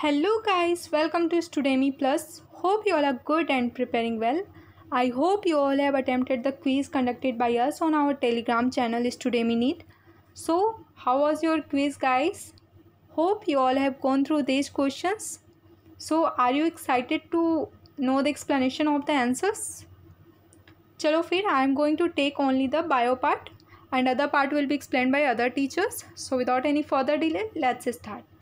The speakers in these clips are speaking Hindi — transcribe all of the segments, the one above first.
hello guys welcome to studemy plus hope you all are good and preparing well i hope you all have attempted the quiz conducted by us on our telegram channel studemy neat so how was your quiz guys hope you all have gone through these questions so are you excited to know the explanation of the answers chalo fir i am going to take only the bio part and other part will be explained by other teachers so without any further delay let's start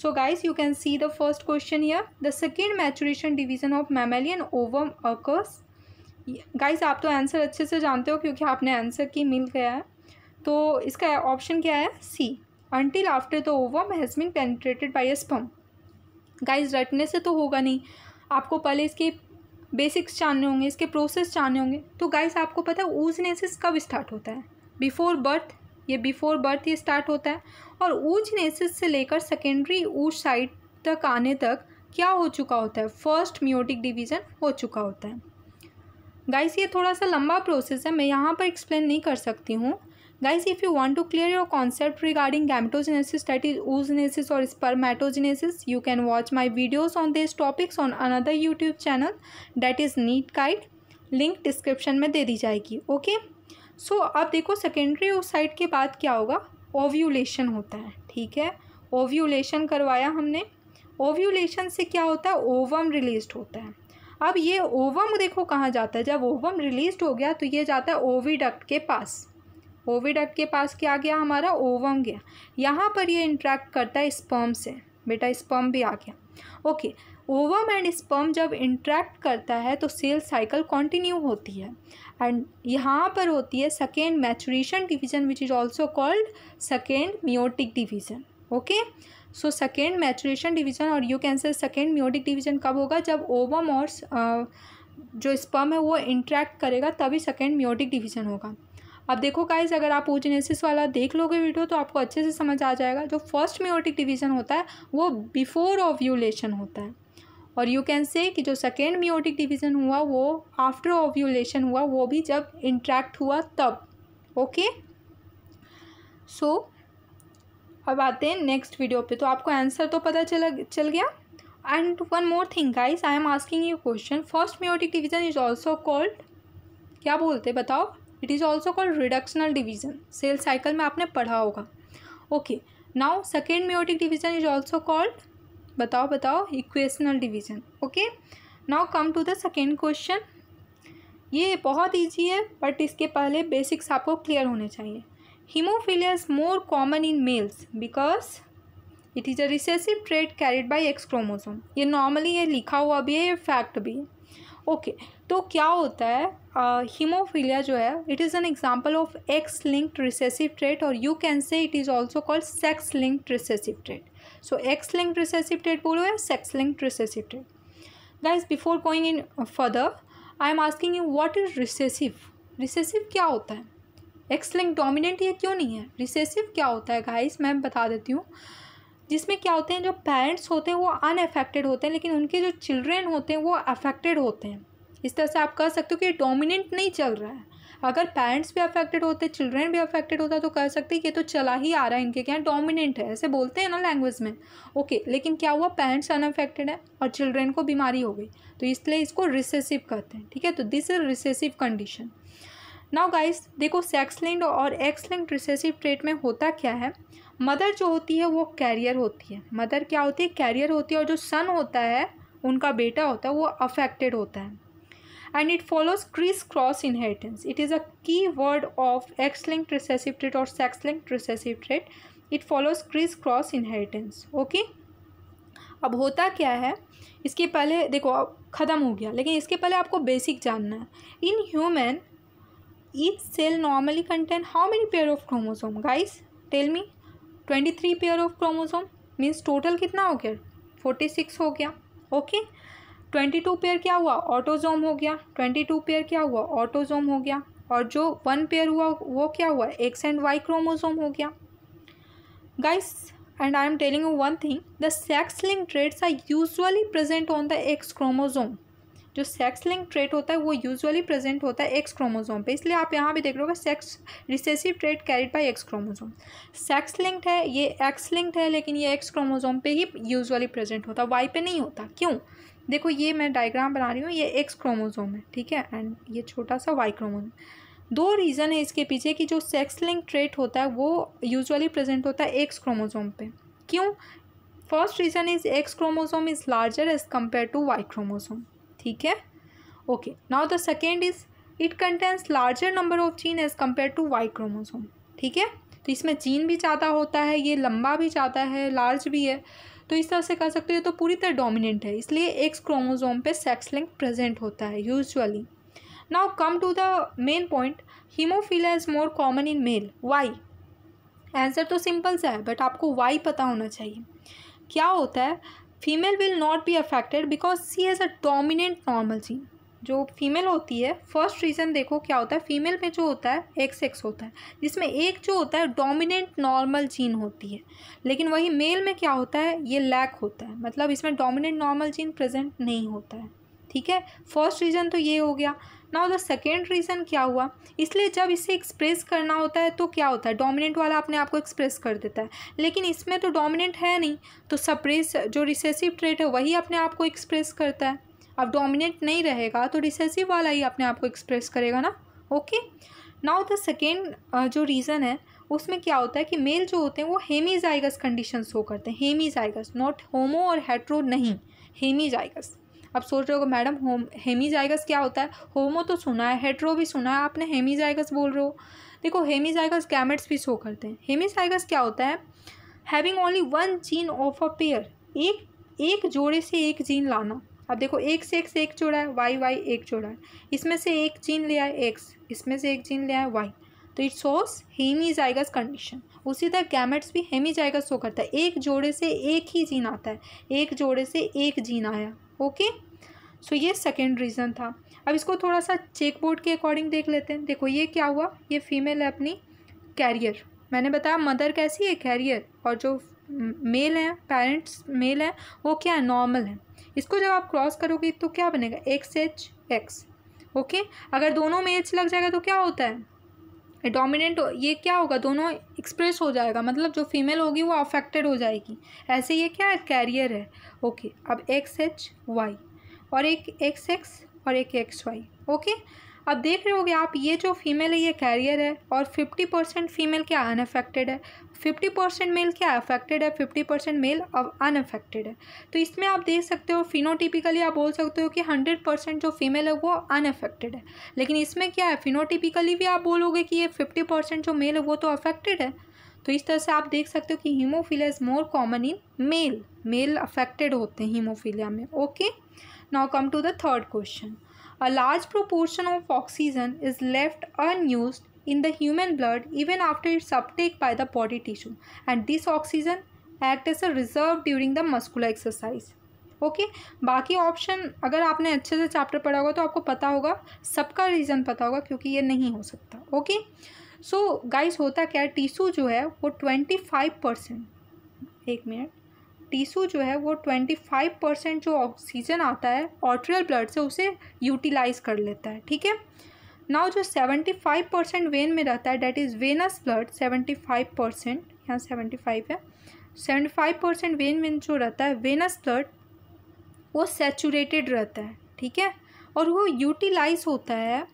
so guys you can see the first question here the second maturation division of mammalian ovum occurs guys आप तो आंसर अच्छे से जानते हो क्योंकि आपने आंसर की मिल गया है तो इसका ऑप्शन क्या है C until after the ovum has been penetrated by a sperm guys रटने से तो होगा नहीं आपको पहले इसके बेसिक्स जानने होंगे इसके प्रोसेस जानने होंगे तो गाइज आपको पता है ऊजनेसिस कब स्टार्ट होता है बिफोर बर्थ ये बिफोर बर्थ ये स्टार्ट होता है और ऊज नेसिस से लेकर सेकेंडरी ऊज साइड तक आने तक क्या हो चुका होता है फर्स्ट म्योटिक डिवीज़न हो चुका होता है गाइस ये थोड़ा सा लंबा प्रोसेस है मैं यहाँ पर एक्सप्लेन नहीं कर सकती हूँ guys if you want to clear your concept regarding gametogenesis that is oogenesis और spermatogenesis you can watch my videos on this topics on another YouTube channel that is NEET guide link description में दे दी जाएगी ओके okay? सो so, आप देखो सेकेंडरी ओसाइट के बाद क्या होगा ओव्यूलेशन होता है ठीक है ओव्यूलेशन करवाया हमने ओव्यूलेशन से क्या होता है ओवम रिलीज होता है अब ये ओवम देखो कहाँ जाता है जब ओवम रिलीज हो गया तो ये जाता है ओविडक्ट के पास ओविडक्ट के पास क्या गया हमारा ओवम गया यहाँ पर ये इंट्रैक्ट करता है स्पर्म से बेटा स्पर्म भी आ गया ओके ओवम एंड स्पर्म जब इंट्रैक्ट करता है तो सेल साइकिल कंटिन्यू होती है एंड यहाँ पर होती है second maturation division which is also called second meiotic division okay so second maturation division और you can say second meiotic division कब होगा जब ओवम और जो स्पर्म है वो इंट्रैक्ट करेगा तभी सेकेंड म्योटिक डिवीज़न होगा अब देखो गाइज अगर आप ओजेनेसिस वाला देख लोगे वीडियो तो आपको अच्छे से समझ आ जाएगा जो फर्स्ट म्योटिक डिवीज़न होता है वो बिफोर ओव्यूलेशन होता है और यू कैन से कि जो सेकेंड मियोटिक डिवीज़न हुआ वो आफ्टर ओव्यूलेशन हुआ वो भी जब इंट्रैक्ट हुआ तब ओके सो so, अब आते हैं नेक्स्ट वीडियो पे तो आपको आंसर तो पता चला चल गया and one more thing guys I am asking you question first meiotic division is also called क्या बोलते हैं बताओ it is also called reductional division cell cycle में आपने पढ़ा होगा okay now second meiotic division is also called बताओ बताओ equational division okay now come to the second question ये बहुत ईजी है बट इसके पहले बेसिक्स आपको क्लियर होने चाहिए haemophilia is more common in males because it is a recessive trait carried by X chromosome ये नॉर्मली ये लिखा हुआ भी है ये फैक्ट भी है ओके okay, तो क्या होता है हीमोफीलिया uh, जो है it is an example of X linked recessive trait और you can say it is also called sex linked recessive trait so X linked recessive trait bolo ya sex linked recessive trait guys before going in further i am asking you what is क्या होता है एक्स लिंक डोमिनेंट ये क्यों नहीं है रिसेसिव क्या होता है गाइस मैं बता देती हूँ जिसमें क्या होते हैं जो पेरेंट्स होते हैं वो अनएफेक्टेड होते हैं लेकिन उनके जो चिल्ड्रेन होते हैं वो अफेक्टेड होते हैं इस तरह से आप कह सकते हो कि डोमिनेंट नहीं चल रहा है अगर पेरेंट्स भी अफेक्टेड होते चिल्ड्रेन भी अफेक्टेड होता तो कह सकते ये तो चला ही आ रहा है इनके क्या डोमिनेंट है ऐसे बोलते हैं ना लैंग्वेज में ओके लेकिन क्या हुआ पेरेंट्स अनअफेक्टेड है और चिल्ड्रेन को बीमारी हो गई तो इसलिए इसको रिसेसिव कहते हैं ठीक है तो this is recessive condition now guys देखो सेक्स लिंक्ड और एक्स लिंक्ड रिसेसिव ट्रेट में होता क्या है मदर जो होती है वो कैरियर होती है मदर क्या होती है कैरियर होती है और जो सन होता है उनका बेटा होता है वो अफेक्टेड होता है and it follows crisscross inheritance. It is a key word of X-linked recessive trait or sex-linked recessive trait. It follows crisscross inheritance. Okay. अब होता क्या है इसके पहले देखो अब ख़त्म हो गया लेकिन इसके पहले आपको बेसिक जानना है in human each cell normally contain how many pair of chromosome guys tell me twenty three pair of chromosome means total कितना हो गया फोर्टी सिक्स हो गया okay okay? Twenty two pair क्या हुआ ऑटोजोम हो गया ट्वेंटी टू पेयर क्या हुआ ऑटोजोम हो गया और जो वन पेयर हुआ वो क्या हुआ एक्स एंड वाई क्रोमोजोम हो गया guys and I am telling you one thing the sex link traits are usually present on the X chromosome जो सेक्स लिंक ट्रेट होता है वो यूजुअली प्रेजेंट होता है एक्स क्रोमोसोम पे इसलिए आप यहाँ भी देख लोगे sex recessive trait carried by X chromosome sex linked है ये एक्स लिंक्ड है लेकिन ये एक्स क्रोमोसोम पे ही यूजुअली प्रेजेंट होता है वाई पे नहीं होता क्यों देखो ये मैं डायग्राम बना रही हूँ ये एक्स क्रोमोजोम है ठीक है एंड ये छोटा सा वाई क्रोमोजोम दो रीज़न है इसके पीछे कि जो सेक्स लिंक ट्रेट होता है वो यूजुअली प्रेजेंट होता है एक्स क्रोमोजोम पे क्यों first reason is X chromosome is larger as compare to Y chromosome ठीक है okay now the second is it contains larger number of gene as compare to Y chromosome ठीक है तो इसमें जीन भी ज़्यादा होता है ये लंबा भी ज़्यादा है लार्ज भी है तो इस तरह से कह सकते हो तो पूरी तरह डोमिनेंट है इसलिए एक्स क्रोमोजोम पे सेक्स लिंक प्रेजेंट होता है usually now come to the main point haemophilia is more common in male why answer तो सिंपल सा है बट आपको वाई पता होना चाहिए क्या होता है female will not be affected because she has a dominant normal gene जो फीमेल होती है फर्स्ट रीज़न देखो क्या होता है फीमेल में जो होता है एक्स एक्स होता है जिसमें एक जो होता है डोमिनेंट नॉर्मल जीन होती है लेकिन वही मेल में क्या होता है ये लैक होता है मतलब इसमें डोमिनेंट नॉर्मल जीन प्रेजेंट नहीं होता है ठीक है फर्स्ट रीज़न तो ये हो गया नाउ द सेकेंड रीज़न क्या हुआ इसलिए जब इसे एक्सप्रेस करना होता है तो क्या होता है डोमिनेंट वाला अपने आप को एक्सप्रेस कर देता है लेकिन इसमें तो डोमिनेंट है नहीं तो सप्रेस जो रिसेसिव ट्रेट है वही अपने आप को एक्सप्रेस करता है अब डोमिनेंट नहीं रहेगा तो रिसेसिव वाला ही अपने आप को एक्सप्रेस करेगा ना ओके नाउ द सेकेंड जो रीज़न है उसमें क्या होता है कि मेल जो होते हैं वो हेमीजाइगस कंडीशन शो करते हैं हेमीजाइगस नॉट होमो और हेट्रो नहीं हेमीजाइगस अब सोच रहे हो मैडम होम हेमीजाइगस क्या होता है होमो तो सुना है हेट्रो भी सुना है आपने हेमीजाइगस बोल रहे हो देखो हेमीजाइगस गैमेट्स भी शो करते हैं हेमीजाइगस क्या होता है having only one gene of a pair एक एक जोड़े से एक जीन लाना अब देखो एक से एक से एक जोड़ा है वाई वाई एक जोड़ा है इसमें से एक जीन ले आए एक्स इसमें से एक जीन ले आए वाई तो इट सोस हेमीजाइगस कंडीशन उसी तरह गैमेट्स भी हेमीजाइगस शो करता है एक जोड़े से एक ही जीन आता है एक जोड़े से एक जीन आया ओके सो ये सेकेंड रीज़न था अब इसको थोड़ा सा चेकबोर्ड के अकॉर्डिंग देख लेते हैं देखो ये क्या हुआ ये फीमेल है अपनी कैरियर मैंने बताया मदर कैसी है कैरियर और जो मेल है पेरेंट्स मेल हैं वो क्या है नॉर्मल है इसको जब आप क्रॉस करोगे तो क्या बनेगा एक्स एच एक्स ओके अगर दोनों में एच लग जाएगा तो क्या होता है डोमिनेंट ये क्या होगा दोनों एक्सप्रेस हो जाएगा मतलब जो फीमेल होगी वो अफेक्टेड हो जाएगी ऐसे ये क्या है कैरियर है ओके अब एक्स एच वाई और एक एक्स एक्स और एक एक्स वाई ओके अब देख रहे होगे आप ये जो फीमेल है ये कैरियर है और फिफ्टी परसेंट फीमेल क्या अनफेक्टेड है फिफ्टी परसेंट मेल क्या अफेक्टेड है फिफ्टी परसेंट मेल अब अनअफेक्टेड है तो इसमें आप देख सकते हो फिनोटिपिकली आप बोल सकते हो कि हंड्रेड परसेंट जो फीमेल है वो अनफेक्टेड है लेकिन इसमें क्या है फिनोटिपिकली भी आप बोलोगे कि ये फिफ्टी परसेंट जो मेल है वो तो अफेक्टेड है तो इस तरह से आप देख सकते हो कि haemophilia is more common in male male affected होते हैं हीमोफीलिया में okay now come to the third question A large proportion of oxygen is left unused in the human blood even after its uptake by the body tissue and this oxygen act as a reserve during the muscular exercise okay okay? बाकी ऑप्शन अगर आपने अच्छे से चैप्टर पढ़ा होगा तो आपको पता होगा सबका रीज़न पता होगा क्योंकि ये नहीं हो सकता ओके सो गाइस होता क्या है टिशू जो है वो ट्वेंटी फाइव परसेंट एक मिनट टिश्यू जो है वो ट्वेंटी फाइव परसेंट जो ऑक्सीजन आता है ऑर्ट्रियल ब्लड से उसे यूटिलाइज कर लेता है ठीक है नाउ जो सेवेंटी फाइव परसेंट वेन में रहता है that is venous blood seventy five percent यहाँ सेवेंटी फाइव है सेवेंटी फाइव परसेंट वेन में जो रहता है वेनस ब्लड वो सेचूरेटेड रहता है ठीक है और वो यूटिलाइज होता है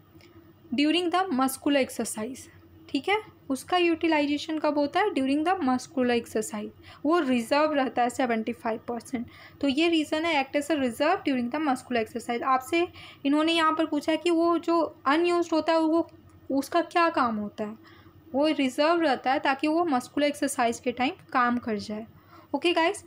ड्यूरिंग द मस्कुलर एक्सरसाइज ठीक है उसका यूटिलाइजेशन कब होता है ड्यूरिंग द मस्कुलर एक्सरसाइज वो रिजर्व रहता है सेवेंटी फाइव परसेंट तो ये रीज़न है act as reserve during the muscular exercise आपसे इन्होंने यहाँ पर पूछा है कि वो जो अनयूज होता है वो उसका क्या काम होता है वो रिज़र्व रहता है ताकि वो मस्कुलर एक्सरसाइज के टाइम काम कर जाए okay guys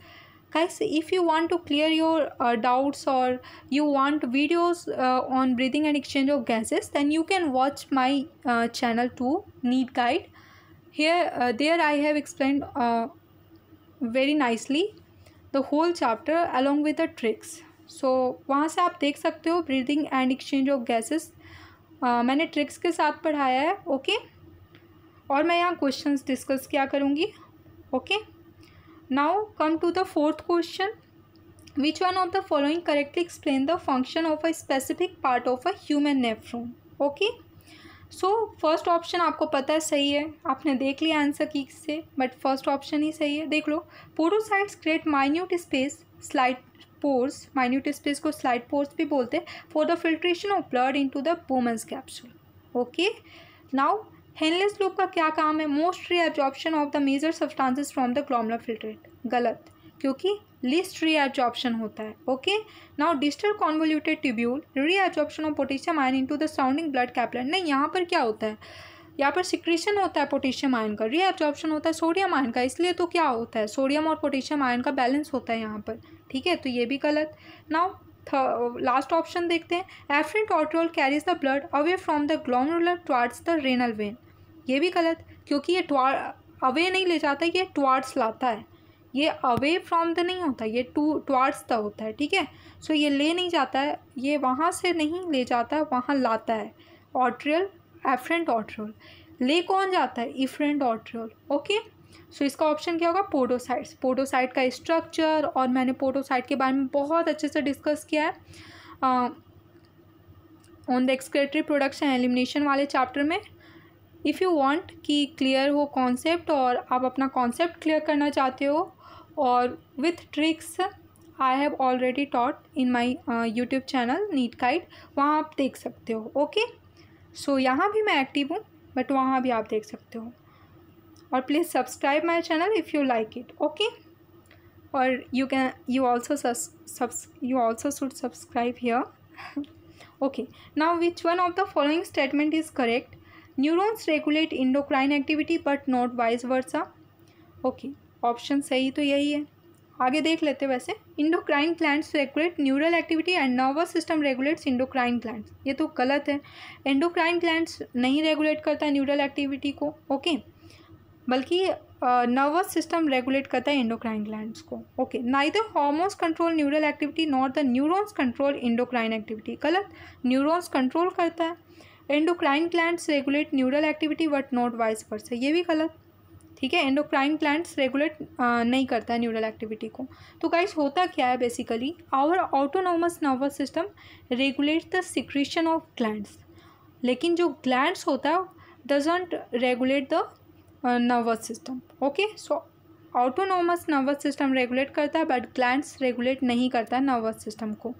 guys if you want to clear your uh, doubts or you want videos uh, on breathing and exchange of gases then you can watch my uh, channel too need guide here uh, there i have explained uh, very nicely the whole chapter along with the tricks so, वहाँ से आप देख सकते हो breathing and exchange of gases मैंने ट्रिक्स के साथ पढ़ाया है ओके okay? और मैं यहाँ क्वेश्चंस डिस्कस क्या करूँगी okay okay? now come to the fourth question which one of the following correctly explain the function of a specific part of a human nephron okay so first option आपको पता है सही है आपने देख लिया आंसर की से बट फर्स्ट ऑप्शन ही सही है देख लो podocytes create minute space slit pores minute space को स्लाइड पोर्स भी बोलते हैं for the filtration of blood into the Bowman's capsule okay now Henle's loop का क्या काम है most reabsorption of the major substances from the glomerular filtrate गलत क्योंकि लिस्ट री एब्जॉर्प्शन होता है okay now distal convoluted tubule absorption of potassium ion into the surrounding blood capillary नहीं यहाँ पर क्या होता है यहाँ पर सिक्रेशन होता है पोटेशियम आयन का एब्जॉर्प्शन होता है सोडियम आयन का इसलिए तो क्या होता है सोडियम और पोटेशियम आयन का बैलेंस होता है यहाँ पर ठीक है तो ये भी गलत नाउ लास्ट ऑप्शन देखते हैं afferent arteriole carries the blood away from the glomerular towards the renal vein ये भी गलत क्योंकि ये अवे नहीं ले जाता ये टुवार्ड्स लाता है ये अवे फ्रॉम द नहीं होता ये टू टुवार्ड्स द होता है ठीक है सो ये ले नहीं जाता है ये वहाँ से नहीं ले जाता है वहाँ लाता है ऑट्रियल एफरेंट ऑट्रोल ले कौन जाता है efferent arteriole okay so so, इसका ऑप्शन क्या होगा पोडोसाइट्स पोडोसाइट का स्ट्रक्चर और मैंने पोडोसाइट के बारे में बहुत अच्छे से डिस्कस किया है on the excretory production elimination वाले चैप्टर में इफ़ यू वांट कि क्लियर हो कॉन्सेप्ट और आप अपना कॉन्सेप्ट क्लियर करना चाहते हो और with tricks I have already taught in my YouTube channel NEET guide वहाँ आप देख सकते हो ओके सो so, यहाँ भी मैं एक्टिव हूँ बट वहाँ भी आप देख सकते हो और please subscribe my channel if you like it okay और you can you also you also should subscribe here okay now which one of the following statement is correct neurons regulate endocrine activity but not vice versa okay option सही तो यही है आगे देख लेते वैसे endocrine glands regulate neural activity and nervous system regulates endocrine glands ये तो गलत है इंडोक्राइन प्लांट्स नहीं रेगुलेट करता न्यूरल एक्टिविटी को ओके okay? बल्कि नर्वस सिस्टम रेगुलेट करता है इंडोक्राइन ग्लैंड को okay neither hormones control neural activity nor the neurons control endocrine activity गलत न्यूरोन्स कंट्रोल करता है endocrine glands regulate neural activity but not vice versa ये भी गलत ठीक है एंडोक्राइन ग्लैंड्स रेगुलेट नहीं करता है न्यूरल एक्टिविटी को तो गाइस होता क्या है basically our autonomous nervous system regulate the secretion of glands लेकिन जो ग्लैंड्स होता है doesn't regulate the nervous system okay so autonomous nervous system regulate करता है बट ग्लैंड्स रेगुलेट नहीं करता नर्वस सिस्टम को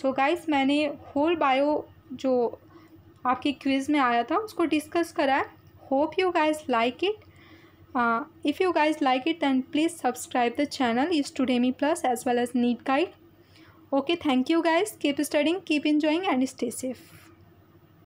सो so गाइस मैंने होल बायो जो आपके क्विज में आया था उसको डिस्कस करा है hope you guys like it if you guys like it then please subscribe the channel is Todemy plus as well as NEET guide okay thank you guys keep studying keep enjoying and stay safe